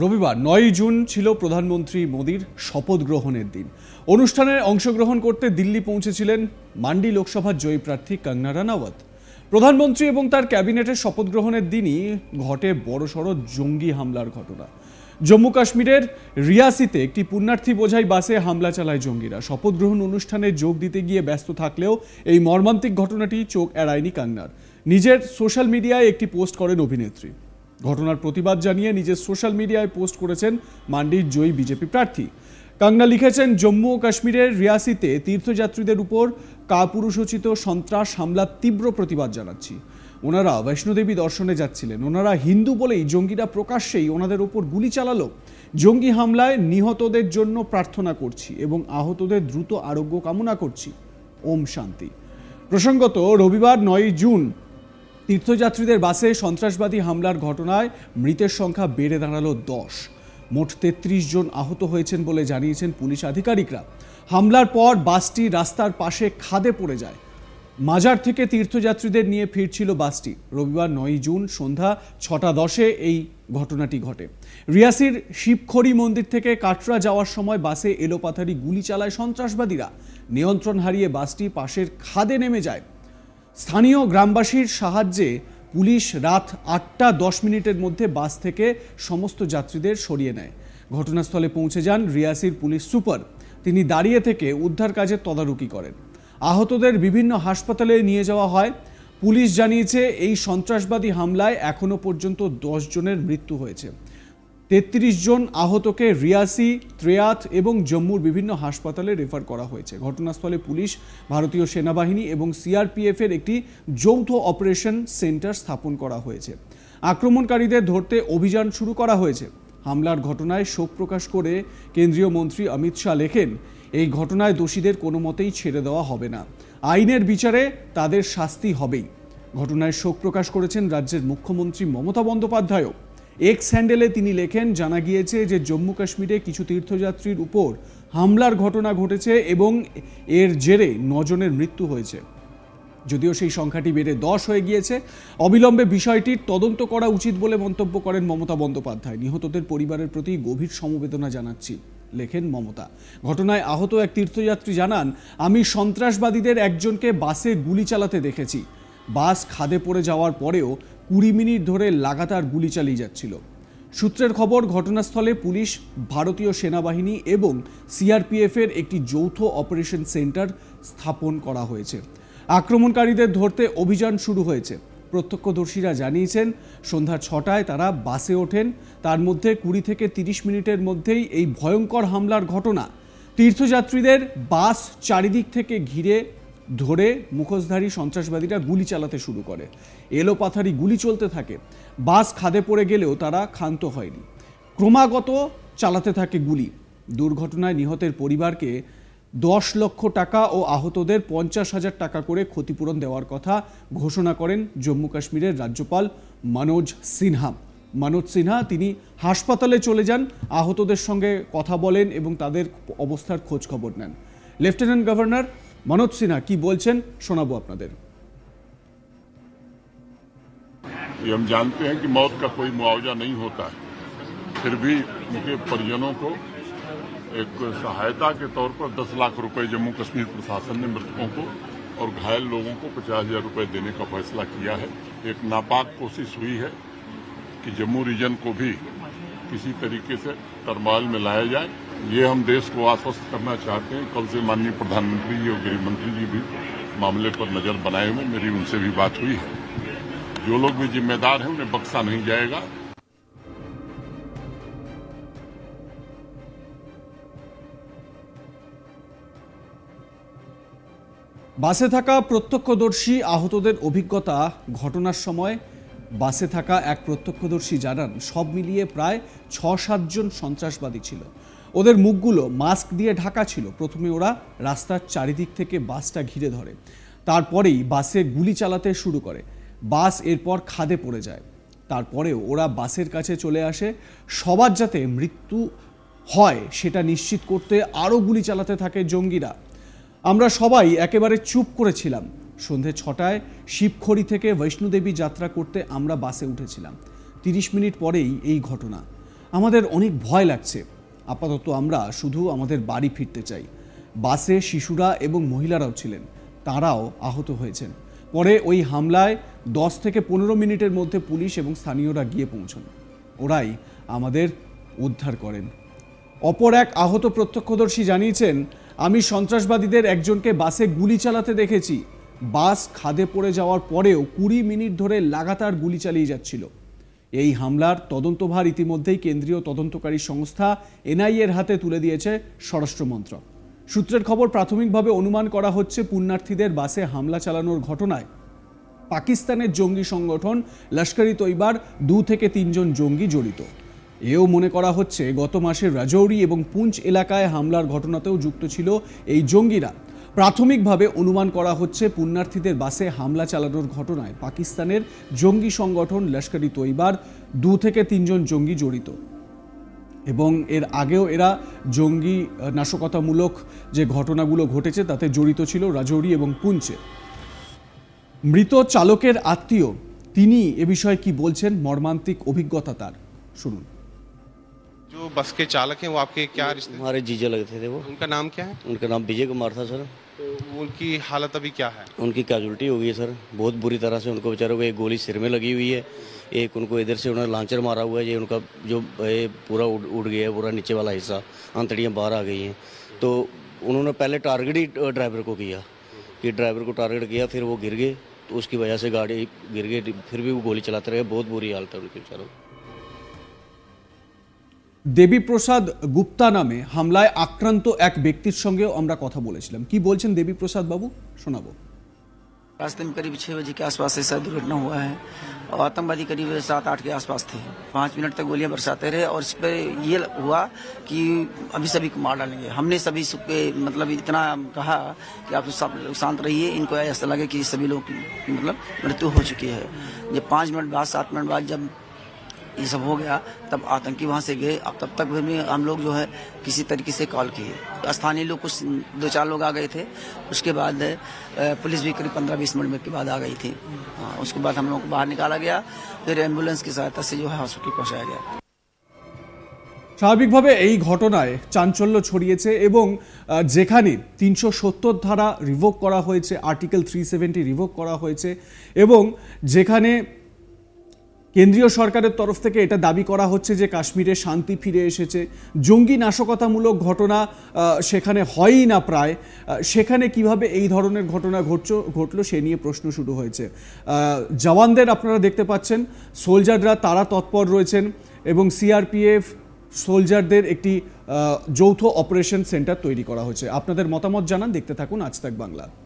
রবিবার নয় জুন ছিল প্রধানমন্ত্রী মোদীর শপথ গ্রহণের দিন অনুষ্ঠানে অংশগ্রহণ করতে দিল্লি পৌঁছেছিলেন মান্ডি লোকসভার জয়ী প্রার্থী কাঙ্গনা রানাওয়াত প্রধানমন্ত্রী এবং তার ক্যাবিনেটের শপথ গ্রহণের দিনই ঘটে বড়সড় জঙ্গি হামলার ঘটনা জম্মু কাশ্মীরের রিয়াসিতে একটি পুণ্যার্থী বোঝাই বাসে হামলা চালায় জঙ্গিরা শপথ গ্রহণ অনুষ্ঠানে যোগ দিতে গিয়ে ব্যস্ত থাকলেও এই মর্মান্তিক ঘটনাটি চোখ এড়ায়নি কাঙ্গনার নিজের সোশ্যাল মিডিয়ায় একটি পোস্ট করেন অভিনেত্রী ঘটনার প্রতিবাদ জানিয়ে নিজের সোশ্যাল মিডিয়ায় পোস্ট করেছেন মান্ডির জয়ী বিজেপি প্রার্থী কাঙ্গনা লিখেছেন জম্মু ও কাশ্মীরের রিয়াসিতে তীর্থযাত্রীদের উপর কাপুরুষোচিত সন্ত্রাস হামলার তীব্র প্রতিবাদ জানাচ্ছি ওনারা বৈষ্ণোদেবী দর্শনে যাচ্ছিলেন ওনারা হিন্দু বলেই জঙ্গিরা প্রকাশ্যেই ওনাদের ওপর গুলি চালালো জঙ্গি হামলায় নিহতদের জন্য প্রার্থনা করছি এবং আহতদের দ্রুত আরোগ্য কামনা করছি ওম শান্তি প্রসঙ্গত রবিবার নয় জুন তীর্থযাত্রীদের বাসে সন্ত্রাসবাদী হামলার ঘটনায় মৃতের সংখ্যা বেড়ে দাঁড়ালো দশ মোট তেত্রিশ জন আহত হয়েছেন বলে জানিয়েছেন পুলিশ আধিকারিকরা হামলার পর বাসটি রাস্তার পাশে খাদে পড়ে যায় মাজার থেকে তীর্থযাত্রীদের নিয়ে ফিরছিল বাসটি রবিবার নয় জুন সন্ধ্যা ছটা দশে এই ঘটনাটি ঘটে রিয়াসির শিবখড়ি মন্দির থেকে কাটরা যাওয়ার সময় বাসে এলোপাথারি গুলি চালায় সন্ত্রাসবাদীরা নিয়ন্ত্রণ হারিয়ে বাসটি পাশের খাদে নেমে যায় স্থানীয় গ্রামবাসীর সাহায্যে পুলিশ রাত আটটা দশ মিনিটের মধ্যে বাস থেকে সমস্ত যাত্রীদের সরিয়ে নেয় ঘটনাস্থলে পৌঁছে যান রিয়াসির পুলিশ সুপার তিনি দাঁড়িয়ে থেকে উদ্ধার কাজে তদারকি করেন আহতদের বিভিন্ন হাসপাতালে নিয়ে যাওয়া হয় পুলিশ জানিয়েছে এই সন্ত্রাসবাদী হামলায় এখনও পর্যন্ত দশ জনের মৃত্যু হয়েছে তেত্রিশ জন আহতকে রিয়াসি ত্রেয়াত এবং জম্মুর বিভিন্ন হাসপাতালে রেফার করা হয়েছে ঘটনাস্থলে পুলিশ ভারতীয় সেনাবাহিনী এবং সিআরপিএফের একটি যৌথ অপারেশন সেন্টার স্থাপন করা হয়েছে আক্রমণকারীদের ধরতে অভিযান শুরু করা হয়েছে হামলার ঘটনায় শোক প্রকাশ করে কেন্দ্রীয় মন্ত্রী অমিত শাহ লেখেন এই ঘটনায় দোষীদের কোনো মতেই ছেড়ে দেওয়া হবে না আইনের বিচারে তাদের শাস্তি হবেই ঘটনায় শোক প্রকাশ করেছেন রাজ্যের মুখ্যমন্ত্রী মমতা বন্দ্যোপাধ্যায়ও এক্স হ্যান্ডেলে তিনি লেখেন জানা গিয়েছে যে জম্মু কাশ্মীরে কিছু তীর্থযাত্রীর উপর হামলার ঘটনা ঘটেছে এবং এর জেরে নজনের মৃত্যু হয়েছে যদিও সেই সংখ্যাটি বেড়ে দশ হয়ে গিয়েছে অবিলম্বে বিষয়টির তদন্ত করা উচিত বলে মন্তব্য করেন মমতা বন্দ্যোপাধ্যায় নিহতদের পরিবারের প্রতি গভীর সমবেদনা জানাচ্ছি লেখেন মমতা ঘটনায় আহত এক তীর্থযাত্রী জানান আমি সন্ত্রাসবাদীদের একজনকে বাসে গুলি চালাতে দেখেছি বাস খাদে পড়ে যাওয়ার পরেও কুড়ি মিনিট ধরে লাগাতার গুলি চালিয়ে যাচ্ছিল সূত্রের খবর ঘটনাস্থলে পুলিশ ভারতীয় সেনাবাহিনী এবং সিআরপিএফের একটি যৌথ অপারেশন সেন্টার স্থাপন করা হয়েছে আক্রমণকারীদের ধরতে অভিযান শুরু হয়েছে প্রত্যক্ষদর্শীরা জানিয়েছেন সন্ধ্যা ছটায় তারা বাসে ওঠেন তার মধ্যে কুড়ি থেকে তিরিশ মিনিটের মধ্যেই এই ভয়ঙ্কর হামলার ঘটনা তীর্থযাত্রীদের বাস চারিদিক থেকে ঘিরে ধরে মুখোশধারী সন্ত্রাসবাদীরা গুলি চালাতে শুরু করে এলো পাথারি গুলি চলতে থাকে বাস খাদে পড়ে গেলেও তারা ক্ষান্ত হয়নি ক্রমাগত চালাতে থাকে গুলি দুর্ঘটনায় নিহতের পরিবারকে দশ লক্ষ টাকা ও আহতদের পঞ্চাশ হাজার টাকা করে ক্ষতিপূরণ দেওয়ার কথা ঘোষণা করেন জম্মু কাশ্মীরের রাজ্যপাল মনোজ সিনহা মনোজ সিনহা তিনি হাসপাতালে চলে যান আহতদের সঙ্গে কথা বলেন এবং তাদের অবস্থার খোঁজ খবর নেন লেফটেন্যান্ট গভর্নর मनोज सिन्हा की बोलছেন শোনাবো আপনাদের ये हम जानते हैं कि मौत का कोई मुआवजा नहीं होता है फिर भी उनके परिजनों को एक सहायता के तौर पर 10 लाख रुपए जम्मू कश्मीर प्रशासन ने मृतकों को और घायल लोगों को पचास हजार रुपये देने का फैसला किया है एक नापाक कोशिश हुई है कि जम्मू रीजन को भी किसी तरीके से तरमाल में लाया जाए ये हम देश को आश्वस्त करना चाहते हैं कल से माननीय प्रधानमंत्री जी और गृहमंत्री जी भी मामले पर नज़र बनाए हुए मेरी उनसे भी बात हुई है जो लोग भी जिम्मेदार हैं उन्हें बक्सा नहीं जाएगा বাসে থাকা প্রত্যক্ষদর্শী আহতদের অভিজ্ঞতা ঘটনার সময় বাসে থাকা এক প্রত্যক্ষদর্শী জানান সব মিলিয়ে প্রায় ছ সাতজন সন্ত্রাসবাদী ছিল ওদের মুখগুলো মাস্ক দিয়ে ঢাকা ছিল প্রথমে ওরা রাস্তার চারিদিক থেকে বাসটা ঘিরে ধরে তারপরেই বাসে গুলি চালাতে শুরু করে বাস এরপর খাদে পড়ে যায় তারপরেও ওরা বাসের কাছে চলে আসে সবার যাতে মৃত্যু হয় সেটা নিশ্চিত করতে আরও গুলি চালাতে থাকে জঙ্গিরা আমরা সবাই একেবারে চুপ করেছিলাম সন্ধে ছটায় শিবখড়ি থেকে বৈষ্ণোদেবী যাত্রা করতে আমরা বাসে উঠেছিলাম তিরিশ মিনিট পরেই এই ঘটনা আমাদের অনেক ভয় লাগছে আপাতত আমরা শুধু আমাদের বাড়ি ফিরতে চাই বাসে শিশুরা এবং মহিলারাও ছিলেন তারাও আহত হয়েছেন পরে ওই হামলায় দশ থেকে পনেরো মিনিটের মধ্যে পুলিশ এবং স্থানীয়রা গিয়ে পৌঁছন ওরাই আমাদের উদ্ধার করেন অপর এক আহত প্রত্যক্ষদর্শী জানিয়েছেন আমি সন্ত্রাসবাদীদের একজনকে বাসে গুলি চালাতে দেখেছি বাস খাদে পড়ে যাওয়ার পরেও কুড়ি মিনিট ধরে লাগাতার গুলি চালিয়ে যাচ্ছিল এই হামলার তদন্তভার ইতিমধ্যেই কেন্দ্রীয় তদন্তকারী সংস্থা এনআইএর হাতে তুলে দিয়েছে স্বরাষ্ট্রমন্ত্রক সূত্রের খবর প্রাথমিকভাবে অনুমান করা হচ্ছে পুণ্যার্থীদের বাসে হামলা চালানোর ঘটনায় পাকিস্তানের জঙ্গি সংগঠন লস্করি তৈবার দু থেকে তিনজন জঙ্গি জড়িত এও মনে করা হচ্ছে গত মাসে রাজৌরি এবং পুঞ্চ এলাকায় হামলার ঘটনাতেও যুক্ত ছিল এই জঙ্গিরা প্রাথমিকভাবে অনুমান করা হচ্ছে পুণ্যার্থীদের বাসে হামলা চালানোর ঘটনায় পাকিস্তানের জঙ্গি সংগঠন লস্করি তৈবার দু থেকে তিনজন জঙ্গি জড়িত এবং এর আগেও এরা জঙ্গি নাশকতামূলক যে ঘটনাগুলো ঘটেছে তাতে জড়িত ছিল রাজৌরি এবং পুঞ্চে মৃত চালকের আত্মীয় তিনি এ বিষয়ে কি বলছেন মর্মান্তিক অভিজ্ঞতা তার শুনুন जो बस के चालक हैं वो आपके क्या रिश्ते हमारे जीजा लगते थे वो उनका नाम क्या है उनका नाम विजय कुमार था सर तो उनकी हालत अभी क्या है उनकी कैजुअलिटी हो गई है सर बहुत बुरी तरह से उनको बेचारों को एक गोली सिर में लगी हुई है एक उनको इधर से उन्होंने लांचर मारा हुआ है ये उनका जो पूरा उड़ उड़ गया है पूरा नीचे वाला हिस्सा आंतड़ियाँ बाहर आ गई हैं तो उन्होंने पहले टारगेट ही ड्राइवर को किया कि ड्राइवर को टारगेट किया फिर वो गिर गए तो उसकी वजह से गाड़ी गिर गई फिर भी वो गोली चलाते रहे बहुत बुरी हालत है उनके बेचारों দেবী প্রসাদ গুপ্তা নামে হামলায় আক্রান্ত এক ব্যক্তির সঙ্গেও আমরা কথা বলেছিলাম কি বলছেন দেবী প্রসাদ বাবু रास्ते में करीब छः बजे के आसपास ऐसा दुर्घटना हुआ है और आतंकवादी करीब सात आठ के आसपास थे पाँच मिनट तक गोलियां बरसाते रहे और इस पर ये हुआ कि अभी सभी को मार डालेंगे हमने सभी सबके मतलब इतना कहा कि आप सब शांत रहिए इनको ऐसा लगे कि सभी लोग की मतलब मृत्यु हो चुकी है जब पाँच मिनट बाद सात मिनट बाद जब ये सब हो गया तब आतंकी वहाँ से गए अब तब तक भी हम लोग जो है किसी तरीके से कॉल किए स्थानीय लोग कुछ दो चार लोग आ गए थे उसके बाद पुलिस भी करीब पंद्रह बीस मिनट के बाद आ गई थी उसके बाद हम लोगों को बाहर निकाला गया फिर एम्बुलेंस की सहायता से जो है हॉस्पिटल पहुँचाया गया স্বাভাবিকভাবে এই ঘটনায় চাঞ্চল্য ছড়িয়েছে এবং যেখানে তিনশো সত্তর ধারা রিভোক করা হয়েছে আর্টিকেল থ্রি সেভেন্টি রিভোক করা হয়েছে এবং যেখানে কেন্দ্রীয় সরকারের তরফ থেকে এটা দাবি করা হচ্ছে যে কাশ্মীরে শান্তি ফিরে এসেছে জঙ্গি নাশকতামূলক ঘটনা সেখানে হয়ই না প্রায় সেখানে কিভাবে এই ধরনের ঘটনা ঘটছ ঘটল সে নিয়ে প্রশ্ন শুরু হয়েছে জওয়ানদের আপনারা দেখতে পাচ্ছেন সোলজাররা তারা তৎপর রয়েছেন এবং সিআরপিএফ সোলজারদের একটি যৌথ অপারেশন সেন্টার তৈরি করা হয়েছে আপনাদের মতামত জানান দেখতে থাকুন আজ তাক বাংলা